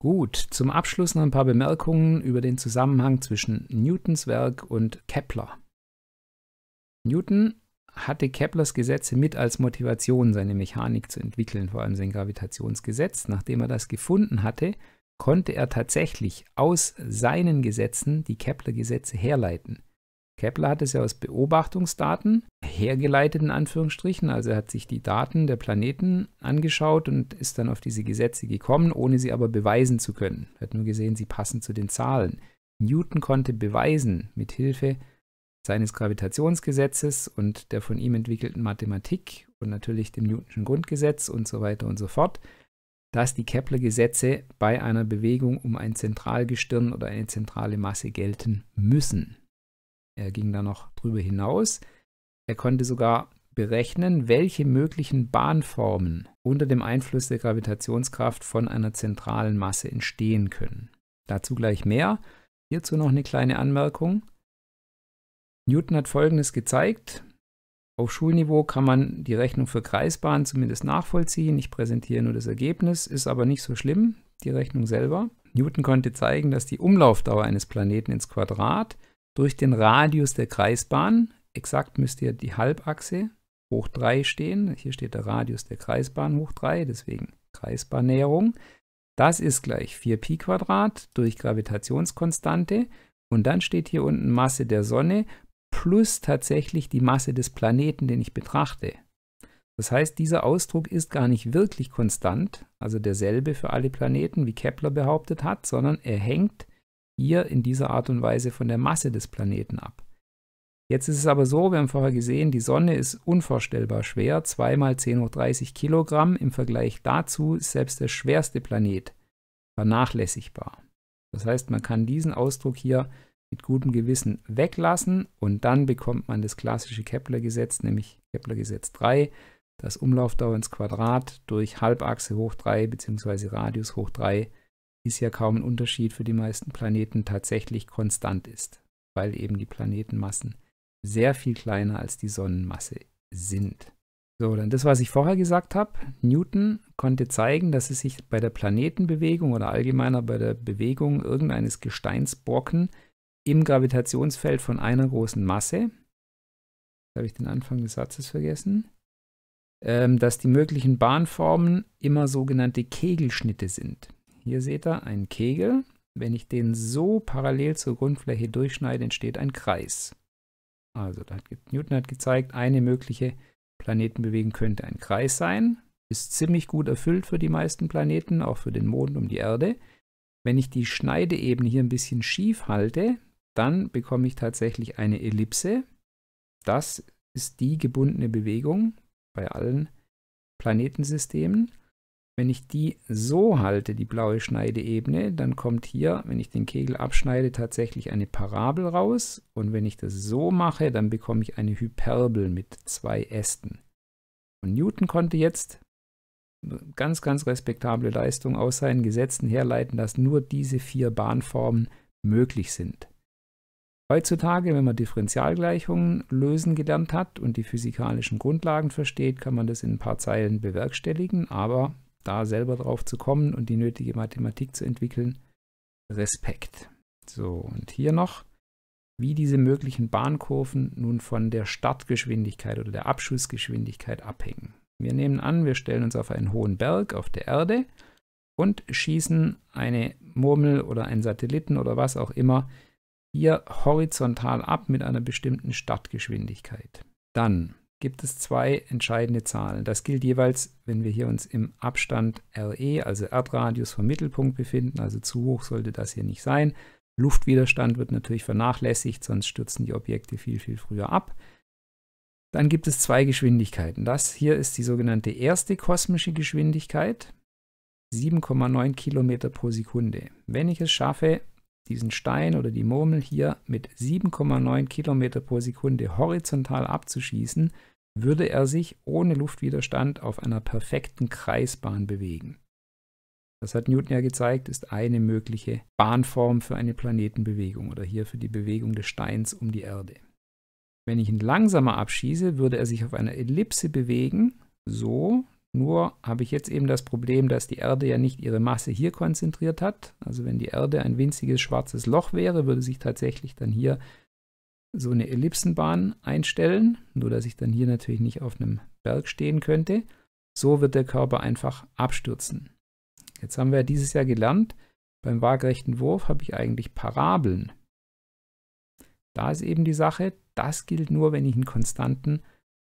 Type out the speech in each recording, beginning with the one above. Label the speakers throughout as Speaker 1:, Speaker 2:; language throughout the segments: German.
Speaker 1: Gut, zum Abschluss noch ein paar Bemerkungen über den Zusammenhang zwischen Newtons Werk und Kepler. Newton hatte Keplers Gesetze mit als Motivation, seine Mechanik zu entwickeln, vor allem sein Gravitationsgesetz. Nachdem er das gefunden hatte, konnte er tatsächlich aus seinen Gesetzen die Kepler-Gesetze herleiten. Kepler hat es ja aus Beobachtungsdaten hergeleitet, in Anführungsstrichen. Also er hat sich die Daten der Planeten angeschaut und ist dann auf diese Gesetze gekommen, ohne sie aber beweisen zu können. Er hat nur gesehen, sie passen zu den Zahlen. Newton konnte beweisen, mit Hilfe seines Gravitationsgesetzes und der von ihm entwickelten Mathematik und natürlich dem Newtonschen Grundgesetz und so weiter und so fort, dass die Kepler-Gesetze bei einer Bewegung um ein Zentralgestirn oder eine zentrale Masse gelten müssen. Er ging da noch drüber hinaus. Er konnte sogar berechnen, welche möglichen Bahnformen unter dem Einfluss der Gravitationskraft von einer zentralen Masse entstehen können. Dazu gleich mehr. Hierzu noch eine kleine Anmerkung. Newton hat Folgendes gezeigt. Auf Schulniveau kann man die Rechnung für Kreisbahnen zumindest nachvollziehen. Ich präsentiere nur das Ergebnis, ist aber nicht so schlimm, die Rechnung selber. Newton konnte zeigen, dass die Umlaufdauer eines Planeten ins Quadrat durch den Radius der Kreisbahn. Exakt müsst ihr die Halbachse hoch 3 stehen. Hier steht der Radius der Kreisbahn hoch 3, deswegen Kreisbahnnäherung. Das ist gleich 4pi Quadrat durch Gravitationskonstante. Und dann steht hier unten Masse der Sonne plus tatsächlich die Masse des Planeten, den ich betrachte. Das heißt, dieser Ausdruck ist gar nicht wirklich konstant, also derselbe für alle Planeten, wie Kepler behauptet hat, sondern er hängt ihr in dieser Art und Weise von der Masse des Planeten ab. Jetzt ist es aber so, wir haben vorher gesehen, die Sonne ist unvorstellbar schwer, 2 mal 10 hoch 30 Kilogramm. Im Vergleich dazu ist selbst der schwerste Planet vernachlässigbar. Das heißt, man kann diesen Ausdruck hier mit gutem Gewissen weglassen und dann bekommt man das klassische Kepler-Gesetz, nämlich Kepler-Gesetz 3, das Umlaufdauer ins Quadrat durch Halbachse hoch 3 bzw. Radius hoch 3 ist ja kaum ein Unterschied für die meisten Planeten tatsächlich konstant ist, weil eben die Planetenmassen sehr viel kleiner als die Sonnenmasse sind. So, dann das, was ich vorher gesagt habe. Newton konnte zeigen, dass es sich bei der Planetenbewegung oder allgemeiner bei der Bewegung irgendeines Gesteinsbrocken im Gravitationsfeld von einer großen Masse, jetzt habe ich den Anfang des Satzes vergessen, ähm, dass die möglichen Bahnformen immer sogenannte Kegelschnitte sind. Hier seht ihr einen Kegel. Wenn ich den so parallel zur Grundfläche durchschneide, entsteht ein Kreis. Also hat, Newton hat gezeigt, eine mögliche Planetenbewegung könnte ein Kreis sein. Ist ziemlich gut erfüllt für die meisten Planeten, auch für den Mond um die Erde. Wenn ich die Schneideebene hier ein bisschen schief halte, dann bekomme ich tatsächlich eine Ellipse. Das ist die gebundene Bewegung bei allen Planetensystemen. Wenn ich die so halte, die blaue Schneideebene, dann kommt hier, wenn ich den Kegel abschneide, tatsächlich eine Parabel raus. Und wenn ich das so mache, dann bekomme ich eine Hyperbel mit zwei Ästen. Und Newton konnte jetzt ganz, ganz respektable Leistung aus seinen Gesetzen herleiten, dass nur diese vier Bahnformen möglich sind. Heutzutage, wenn man Differentialgleichungen lösen gelernt hat und die physikalischen Grundlagen versteht, kann man das in ein paar Zeilen bewerkstelligen, aber da selber drauf zu kommen und die nötige Mathematik zu entwickeln, Respekt. So, und hier noch, wie diese möglichen Bahnkurven nun von der Startgeschwindigkeit oder der Abschussgeschwindigkeit abhängen. Wir nehmen an, wir stellen uns auf einen hohen Berg auf der Erde und schießen eine Murmel oder einen Satelliten oder was auch immer hier horizontal ab mit einer bestimmten Startgeschwindigkeit. Dann gibt es zwei entscheidende Zahlen. Das gilt jeweils, wenn wir hier uns im Abstand RE, also Erdradius vom Mittelpunkt befinden, also zu hoch sollte das hier nicht sein. Luftwiderstand wird natürlich vernachlässigt, sonst stürzen die Objekte viel, viel früher ab. Dann gibt es zwei Geschwindigkeiten. Das hier ist die sogenannte erste kosmische Geschwindigkeit, 7,9 Kilometer pro Sekunde. Wenn ich es schaffe, diesen Stein oder die Murmel hier mit 7,9 Kilometer pro Sekunde horizontal abzuschießen, würde er sich ohne Luftwiderstand auf einer perfekten Kreisbahn bewegen. Das hat Newton ja gezeigt, ist eine mögliche Bahnform für eine Planetenbewegung oder hier für die Bewegung des Steins um die Erde. Wenn ich ihn langsamer abschieße, würde er sich auf einer Ellipse bewegen, so nur habe ich jetzt eben das Problem, dass die Erde ja nicht ihre Masse hier konzentriert hat. Also wenn die Erde ein winziges schwarzes Loch wäre, würde sich tatsächlich dann hier so eine Ellipsenbahn einstellen, nur dass ich dann hier natürlich nicht auf einem Berg stehen könnte. So wird der Körper einfach abstürzen. Jetzt haben wir dieses Jahr gelernt, beim waagrechten Wurf habe ich eigentlich Parabeln. Da ist eben die Sache, das gilt nur, wenn ich einen konstanten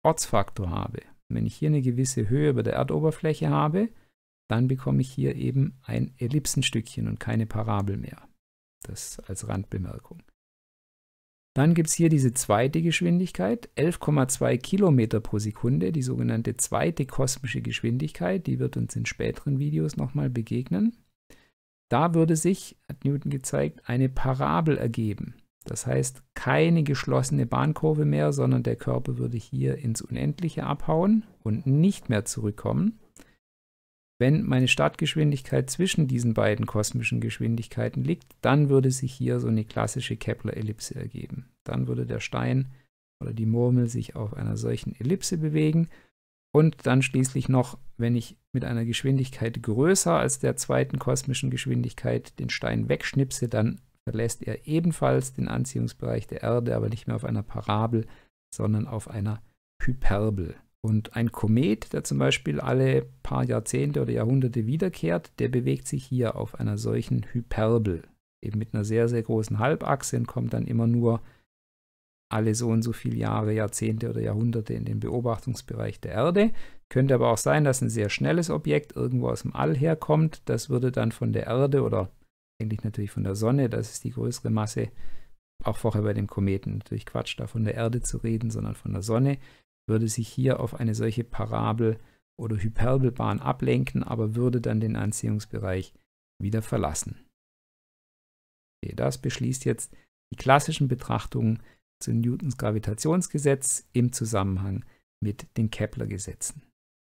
Speaker 1: Ortsfaktor habe. Wenn ich hier eine gewisse Höhe über der Erdoberfläche habe, dann bekomme ich hier eben ein Ellipsenstückchen und keine Parabel mehr. Das als Randbemerkung. Dann gibt es hier diese zweite Geschwindigkeit, 11,2 Kilometer pro Sekunde, die sogenannte zweite kosmische Geschwindigkeit, die wird uns in späteren Videos nochmal begegnen. Da würde sich, hat Newton gezeigt, eine Parabel ergeben. Das heißt, keine geschlossene Bahnkurve mehr, sondern der Körper würde hier ins Unendliche abhauen und nicht mehr zurückkommen. Wenn meine Startgeschwindigkeit zwischen diesen beiden kosmischen Geschwindigkeiten liegt, dann würde sich hier so eine klassische Kepler-Ellipse ergeben. Dann würde der Stein oder die Murmel sich auf einer solchen Ellipse bewegen und dann schließlich noch, wenn ich mit einer Geschwindigkeit größer als der zweiten kosmischen Geschwindigkeit den Stein wegschnipse, dann verlässt er ebenfalls den Anziehungsbereich der Erde, aber nicht mehr auf einer Parabel, sondern auf einer Hyperbel. Und ein Komet, der zum Beispiel alle paar Jahrzehnte oder Jahrhunderte wiederkehrt, der bewegt sich hier auf einer solchen Hyperbel. Eben mit einer sehr, sehr großen Halbachse und kommt dann immer nur alle so und so viele Jahre, Jahrzehnte oder Jahrhunderte in den Beobachtungsbereich der Erde. Könnte aber auch sein, dass ein sehr schnelles Objekt irgendwo aus dem All herkommt. Das würde dann von der Erde oder eigentlich natürlich von der Sonne, das ist die größere Masse. Auch vorher bei dem Kometen natürlich Quatsch, da von der Erde zu reden, sondern von der Sonne, würde sich hier auf eine solche Parabel- oder Hyperbelbahn ablenken, aber würde dann den Anziehungsbereich wieder verlassen. Okay, das beschließt jetzt die klassischen Betrachtungen zu Newtons Gravitationsgesetz im Zusammenhang mit den Kepler-Gesetzen.